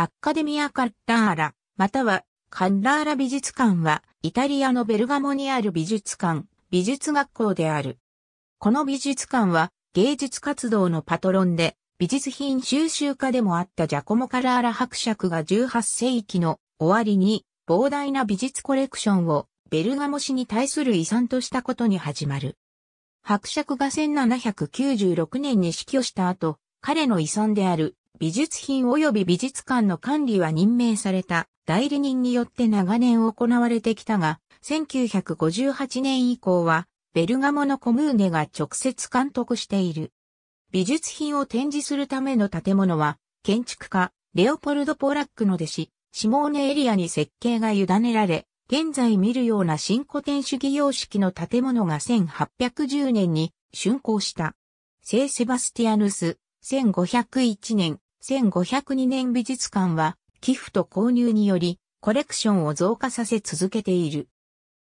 アッカデミア・カッターラ、またはカッラーラ美術館は、イタリアのベルガモにある美術館、美術学校である。この美術館は、芸術活動のパトロンで、美術品収集家でもあったジャコモ・カラーラ伯爵が18世紀の終わりに、膨大な美術コレクションを、ベルガモ市に対する遺産としたことに始まる。伯爵が1796年に死去した後、彼の遺産である美術品及び美術館の管理は任命された代理人によって長年行われてきたが、1958年以降は、ベルガモのコムーネが直接監督している。美術品を展示するための建物は、建築家、レオポルド・ポラックの弟子、シモーネ・エリアに設計が委ねられ、現在見るような新古典主義様式の建物が1810年に竣工した。聖セバスティアヌス、1501年、1502年美術館は寄付と購入によりコレクションを増加させ続けている。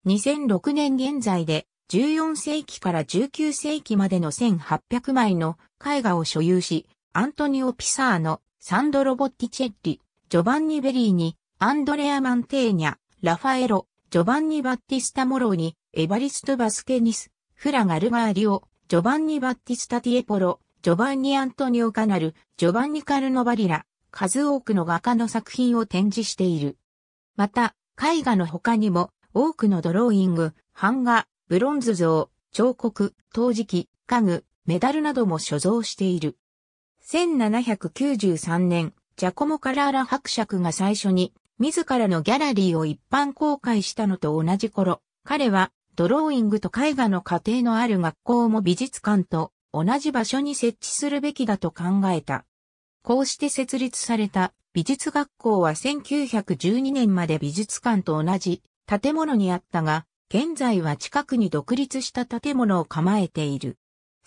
2006年現在で14世紀から19世紀までの1800枚の絵画を所有し、アントニオ・ピサーノ、サンドロ・ボッティチェッリ、ジョバンニ・ベリーニ、アンドレア・マンテーニャ、ラファエロ、ジョバンニ・バッティスタ・モローニ、エバリスト・バスケニス、フラ・ガルガーリオ、ジョバンニ・バッティスタ・ティエポロ、ジョバンニ・アントニオ・カナル、ジョバンニ・カルノバリラ、数多くの画家の作品を展示している。また、絵画の他にも、多くのドローイング、版画、ブロンズ像、彫刻、陶磁器、家具、メダルなども所蔵している。1793年、ジャコモ・カラーラ伯爵が最初に、自らのギャラリーを一般公開したのと同じ頃、彼は、ドローイングと絵画の過程のある学校も美術館と同じ場所に設置するべきだと考えた。こうして設立された美術学校は1912年まで美術館と同じ建物にあったが、現在は近くに独立した建物を構えている。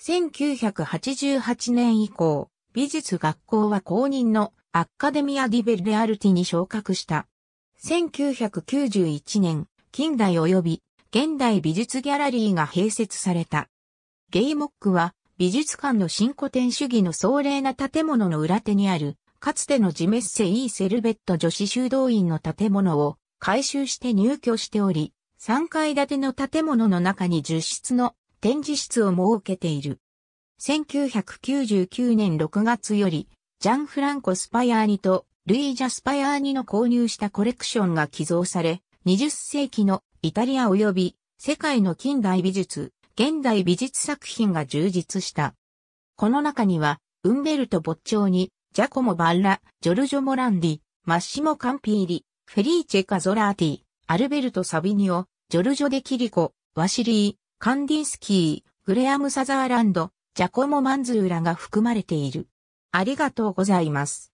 1988年以降、美術学校は公認のアッカデミア・ディ・ベルレ・アルティに昇格した。1991年、近代及び現代美術ギャラリーが併設された。ゲイモックは美術館の新古典主義の壮麗な建物の裏手にある、かつてのジメッセ・イー・セルベット女子修道院の建物を改修して入居しており、3階建ての建物の中に10室の展示室を設けている。1999年6月より、ジャン・フランコ・スパヤーニとルイージャ・スパヤーニの購入したコレクションが寄贈され、20世紀のイタリア及び世界の近代美術、現代美術作品が充実した。この中には、ウンベルト・ボッチョーニ、ジャコモ・バッラ、ジョルジョ・モランディ、マッシモ・カンピーリ、フェリーチェ・カゾラーティ、アルベルト・サビニオ、ジョルジョ・デ・キリコ、ワシリー、カンディンスキー、グレアム・サザーランド、ジャコモ・マンズーラが含まれている。ありがとうございます。